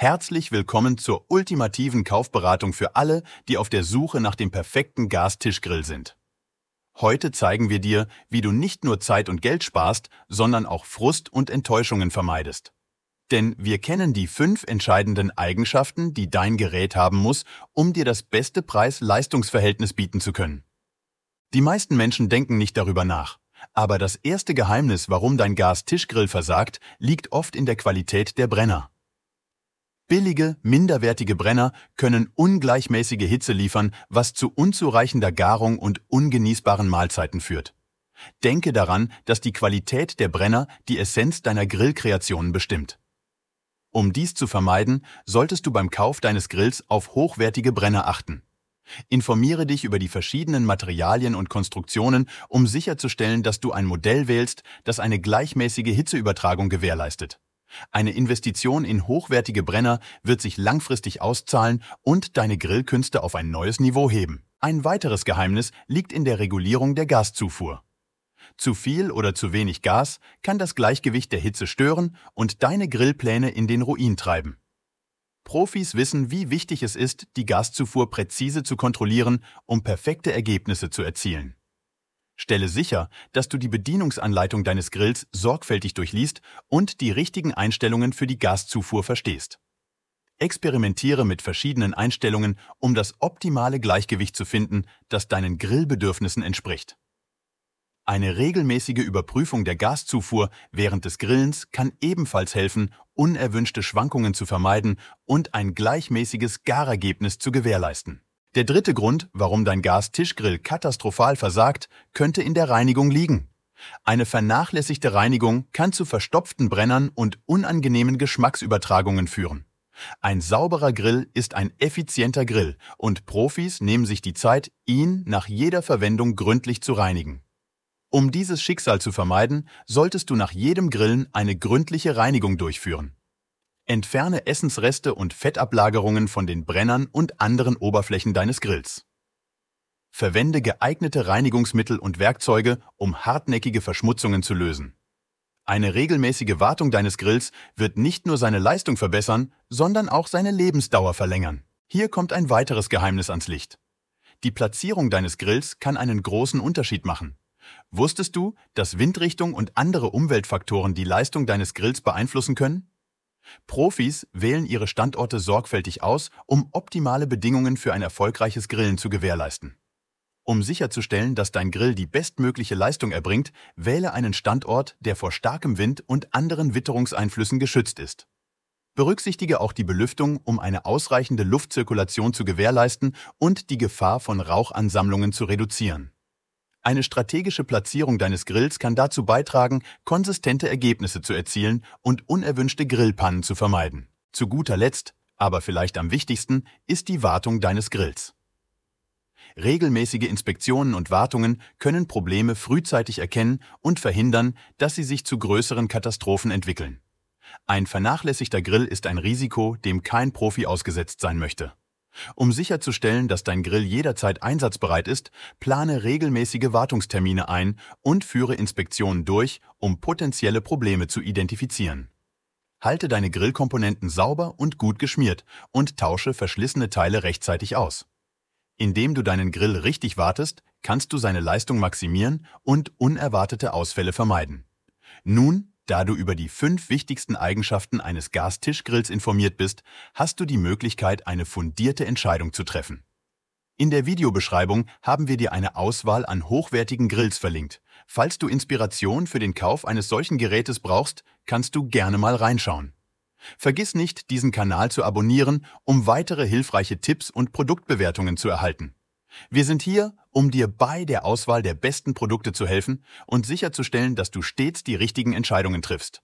Herzlich willkommen zur ultimativen Kaufberatung für alle, die auf der Suche nach dem perfekten Gastischgrill sind. Heute zeigen wir dir, wie du nicht nur Zeit und Geld sparst, sondern auch Frust und Enttäuschungen vermeidest. Denn wir kennen die fünf entscheidenden Eigenschaften, die dein Gerät haben muss, um dir das beste Preis-Leistungs-Verhältnis bieten zu können. Die meisten Menschen denken nicht darüber nach. Aber das erste Geheimnis, warum dein Gastischgrill versagt, liegt oft in der Qualität der Brenner. Billige, minderwertige Brenner können ungleichmäßige Hitze liefern, was zu unzureichender Garung und ungenießbaren Mahlzeiten führt. Denke daran, dass die Qualität der Brenner die Essenz deiner Grillkreationen bestimmt. Um dies zu vermeiden, solltest du beim Kauf deines Grills auf hochwertige Brenner achten. Informiere dich über die verschiedenen Materialien und Konstruktionen, um sicherzustellen, dass du ein Modell wählst, das eine gleichmäßige Hitzeübertragung gewährleistet. Eine Investition in hochwertige Brenner wird sich langfristig auszahlen und deine Grillkünste auf ein neues Niveau heben. Ein weiteres Geheimnis liegt in der Regulierung der Gaszufuhr. Zu viel oder zu wenig Gas kann das Gleichgewicht der Hitze stören und deine Grillpläne in den Ruin treiben. Profis wissen, wie wichtig es ist, die Gaszufuhr präzise zu kontrollieren, um perfekte Ergebnisse zu erzielen. Stelle sicher, dass du die Bedienungsanleitung deines Grills sorgfältig durchliest und die richtigen Einstellungen für die Gaszufuhr verstehst. Experimentiere mit verschiedenen Einstellungen, um das optimale Gleichgewicht zu finden, das deinen Grillbedürfnissen entspricht. Eine regelmäßige Überprüfung der Gaszufuhr während des Grillens kann ebenfalls helfen, unerwünschte Schwankungen zu vermeiden und ein gleichmäßiges Garergebnis zu gewährleisten. Der dritte Grund, warum dein Gastischgrill katastrophal versagt, könnte in der Reinigung liegen. Eine vernachlässigte Reinigung kann zu verstopften Brennern und unangenehmen Geschmacksübertragungen führen. Ein sauberer Grill ist ein effizienter Grill und Profis nehmen sich die Zeit, ihn nach jeder Verwendung gründlich zu reinigen. Um dieses Schicksal zu vermeiden, solltest du nach jedem Grillen eine gründliche Reinigung durchführen. Entferne Essensreste und Fettablagerungen von den Brennern und anderen Oberflächen deines Grills. Verwende geeignete Reinigungsmittel und Werkzeuge, um hartnäckige Verschmutzungen zu lösen. Eine regelmäßige Wartung deines Grills wird nicht nur seine Leistung verbessern, sondern auch seine Lebensdauer verlängern. Hier kommt ein weiteres Geheimnis ans Licht. Die Platzierung deines Grills kann einen großen Unterschied machen. Wusstest du, dass Windrichtung und andere Umweltfaktoren die Leistung deines Grills beeinflussen können? Profis wählen ihre Standorte sorgfältig aus, um optimale Bedingungen für ein erfolgreiches Grillen zu gewährleisten. Um sicherzustellen, dass dein Grill die bestmögliche Leistung erbringt, wähle einen Standort, der vor starkem Wind und anderen Witterungseinflüssen geschützt ist. Berücksichtige auch die Belüftung, um eine ausreichende Luftzirkulation zu gewährleisten und die Gefahr von Rauchansammlungen zu reduzieren. Eine strategische Platzierung deines Grills kann dazu beitragen, konsistente Ergebnisse zu erzielen und unerwünschte Grillpannen zu vermeiden. Zu guter Letzt, aber vielleicht am wichtigsten, ist die Wartung deines Grills. Regelmäßige Inspektionen und Wartungen können Probleme frühzeitig erkennen und verhindern, dass sie sich zu größeren Katastrophen entwickeln. Ein vernachlässigter Grill ist ein Risiko, dem kein Profi ausgesetzt sein möchte. Um sicherzustellen, dass dein Grill jederzeit einsatzbereit ist, plane regelmäßige Wartungstermine ein und führe Inspektionen durch, um potenzielle Probleme zu identifizieren. Halte deine Grillkomponenten sauber und gut geschmiert und tausche verschlissene Teile rechtzeitig aus. Indem du deinen Grill richtig wartest, kannst du seine Leistung maximieren und unerwartete Ausfälle vermeiden. Nun da du über die fünf wichtigsten Eigenschaften eines Gastischgrills informiert bist, hast du die Möglichkeit, eine fundierte Entscheidung zu treffen. In der Videobeschreibung haben wir dir eine Auswahl an hochwertigen Grills verlinkt. Falls du Inspiration für den Kauf eines solchen Gerätes brauchst, kannst du gerne mal reinschauen. Vergiss nicht, diesen Kanal zu abonnieren, um weitere hilfreiche Tipps und Produktbewertungen zu erhalten. Wir sind hier, um dir bei der Auswahl der besten Produkte zu helfen und sicherzustellen, dass du stets die richtigen Entscheidungen triffst.